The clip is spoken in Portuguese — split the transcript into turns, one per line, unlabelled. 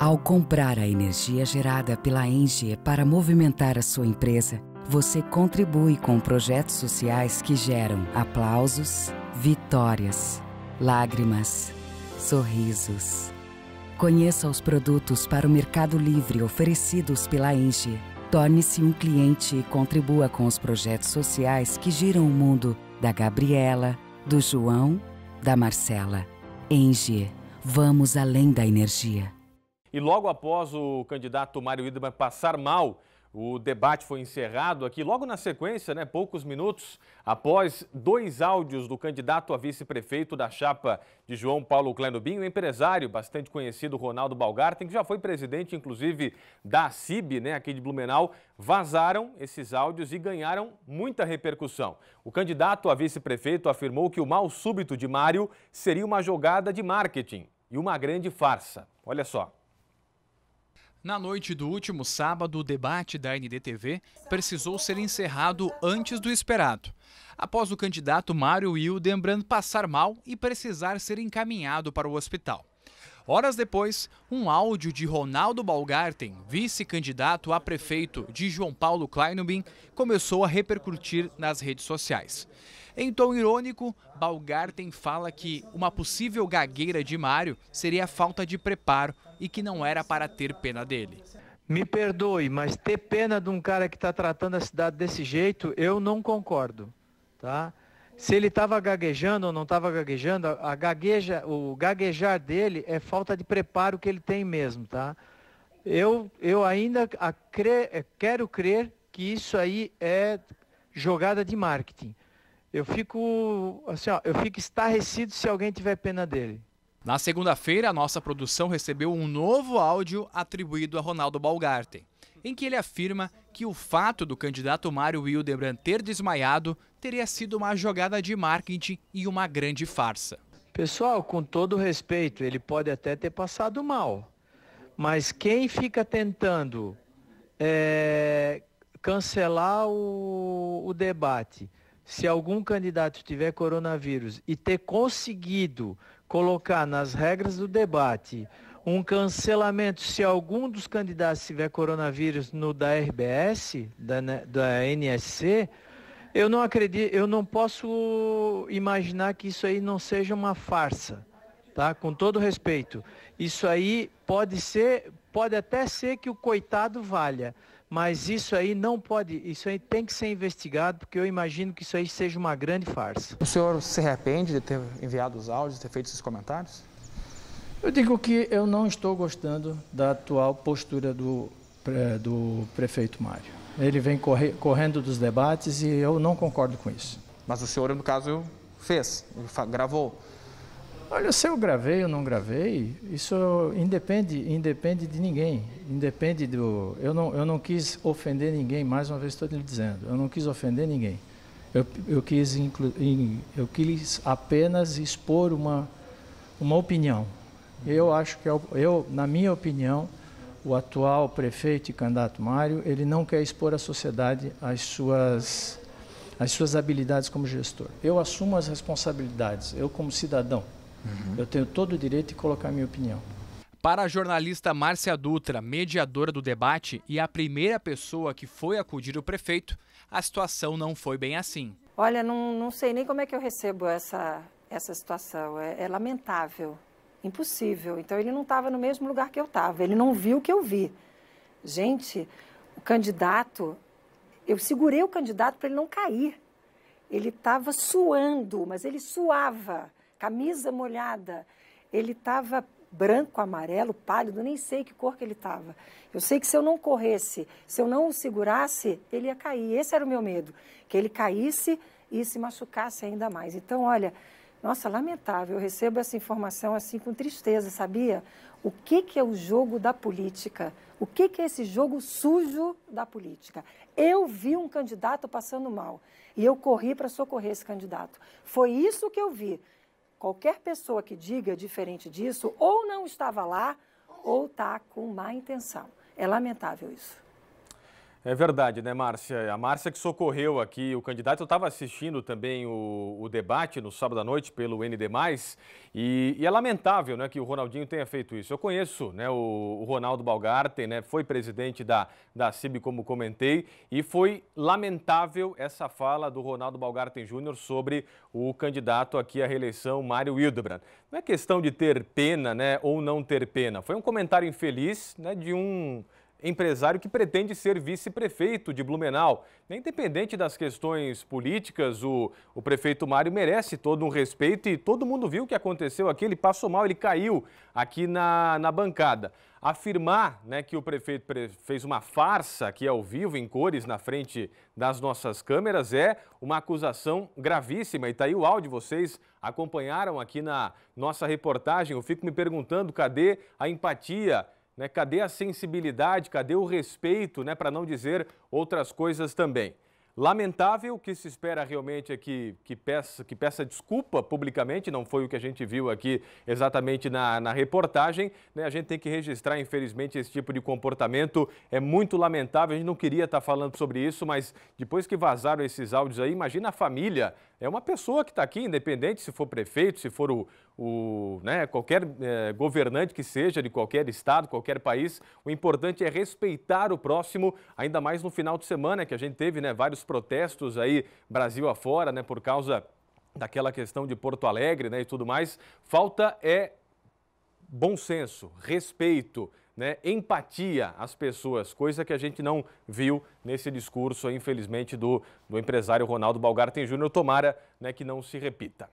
Ao comprar a energia gerada pela Engie para movimentar a sua empresa, você contribui com projetos sociais que geram aplausos, vitórias, lágrimas, sorrisos. Conheça os produtos para o mercado livre oferecidos pela Engie. Torne-se um cliente e contribua com os projetos sociais que giram o mundo da Gabriela, do João, da Marcela. Engie, vamos além da energia.
E logo após o candidato Mário Idman passar mal, o debate foi encerrado aqui. Logo na sequência, né, poucos minutos após dois áudios do candidato a vice-prefeito da chapa de João Paulo Clenobinho, empresário bastante conhecido Ronaldo Balgarten, que já foi presidente, inclusive, da CIB, né, aqui de Blumenau, vazaram esses áudios e ganharam muita repercussão. O candidato a vice-prefeito afirmou que o mal súbito de Mário seria uma jogada de marketing e uma grande farsa. Olha só.
Na noite do último sábado, o debate da NDTV precisou ser encerrado antes do esperado, após o candidato Mário Hildebrand passar mal e precisar ser encaminhado para o hospital. Horas depois, um áudio de Ronaldo Balgarten, vice-candidato a prefeito de João Paulo Kleinubin, começou a repercutir nas redes sociais. Em tom irônico, Balgarten fala que uma possível gagueira de Mário seria falta de preparo e que não era para ter pena dele.
Me perdoe, mas ter pena de um cara que está tratando a cidade desse jeito, eu não concordo, tá? Se ele estava gaguejando ou não estava gaguejando, a gagueja, o gaguejar dele é falta de preparo que ele tem mesmo, tá? Eu, eu ainda crer, eh, quero crer que isso aí é jogada de marketing. Eu fico assim, ó, eu fico estarrecido se alguém tiver pena dele.
Na segunda-feira, a nossa produção recebeu um novo áudio atribuído a Ronaldo Balgarten, em que ele afirma que o fato do candidato Mário Wildebrand ter desmaiado teria sido uma jogada de marketing e uma grande
farsa. Pessoal, com todo respeito, ele pode até ter passado mal, mas quem fica tentando é, cancelar o, o debate, se algum candidato tiver coronavírus e ter conseguido colocar nas regras do debate um cancelamento se algum dos candidatos tiver coronavírus no da RBS, da, né, da NSC, eu não acredito, eu não posso imaginar que isso aí não seja uma farsa, tá? Com todo respeito. Isso aí pode ser, pode até ser que o coitado valha, mas isso aí não pode, isso aí tem que ser investigado, porque eu imagino que isso aí seja uma grande farsa.
O senhor se arrepende de ter enviado os áudios, de ter feito esses comentários?
Eu digo que eu não estou gostando da atual postura do, do prefeito Mário. Ele vem corre, correndo dos debates e eu não concordo com isso. Mas o senhor, no caso, fez, gravou. Olha, se eu gravei ou não gravei, isso independe, independe de ninguém. Independe do. Eu não, eu não quis ofender ninguém, mais uma vez estou lhe dizendo. Eu não quis ofender ninguém. Eu, eu, quis, inclu, eu quis apenas expor uma, uma opinião. Eu acho que, é eu, na minha opinião, o atual prefeito e candidato Mário, ele não quer expor a sociedade as suas, as suas habilidades como gestor. Eu assumo as responsabilidades, eu como cidadão. Uhum. Eu tenho todo o direito de colocar a minha opinião.
Para a jornalista Márcia Dutra, mediadora do debate e a primeira pessoa que foi acudir o prefeito, a situação não foi bem assim.
Olha, não, não sei nem como é que eu recebo essa, essa situação. é, é lamentável. Impossível. Então ele não estava no mesmo lugar que eu estava, ele não viu o que eu vi. Gente, o candidato, eu segurei o candidato para ele não cair. Ele estava suando, mas ele suava, camisa molhada. Ele estava branco, amarelo, pálido, nem sei que cor que ele estava. Eu sei que se eu não corresse, se eu não o segurasse, ele ia cair. Esse era o meu medo, que ele caísse e se machucasse ainda mais. Então, olha, nossa, lamentável. Eu recebo essa informação assim com tristeza, sabia? O que, que é o jogo da política? O que, que é esse jogo sujo da política? Eu vi um candidato passando mal e eu corri para socorrer esse candidato. Foi isso que eu vi. Qualquer pessoa que diga diferente disso, ou não estava lá, ou está com má intenção. É lamentável isso.
É verdade, né, Márcia? A Márcia que socorreu aqui o candidato. Eu estava assistindo também o, o, debate no sábado à noite pelo ND, e, e é lamentável né, que o Ronaldinho tenha feito isso. Eu conheço né, o, o Ronaldo Balgarten, né, foi presidente da, da CIB, como comentei, e foi lamentável essa fala do Ronaldo Balgarten Júnior sobre o candidato aqui à reeleição, Mário Hildebrand. Não é questão de ter pena né, ou não ter pena. Foi um comentário infeliz né, de um empresário que pretende ser vice-prefeito de Blumenau. Independente das questões políticas, o, o prefeito Mário merece todo um respeito e todo mundo viu o que aconteceu aqui. Ele passou mal, ele caiu aqui na, na bancada. Afirmar né, que o prefeito fez uma farsa aqui ao vivo, em cores, na frente das nossas câmeras, é uma acusação gravíssima. E está aí o áudio, vocês acompanharam aqui na nossa reportagem. Eu fico me perguntando cadê a empatia né? Cadê a sensibilidade, cadê o respeito, né? para não dizer outras coisas também? Lamentável que se espera realmente é que, que, peça, que peça desculpa publicamente, não foi o que a gente viu aqui exatamente na, na reportagem. Né? A gente tem que registrar, infelizmente, esse tipo de comportamento. É muito lamentável, a gente não queria estar falando sobre isso, mas depois que vazaram esses áudios aí, imagina a família. É uma pessoa que está aqui, independente se for prefeito, se for o, o né, qualquer é, governante que seja, de qualquer estado, qualquer país. O importante é respeitar o próximo, ainda mais no final de semana que a gente teve né, vários vários protestos aí Brasil afora, né, por causa daquela questão de Porto Alegre, né, e tudo mais. Falta é bom senso, respeito, né, empatia às pessoas, coisa que a gente não viu nesse discurso, infelizmente, do, do empresário Ronaldo Balgarten Júnior. Tomara né, que não se repita.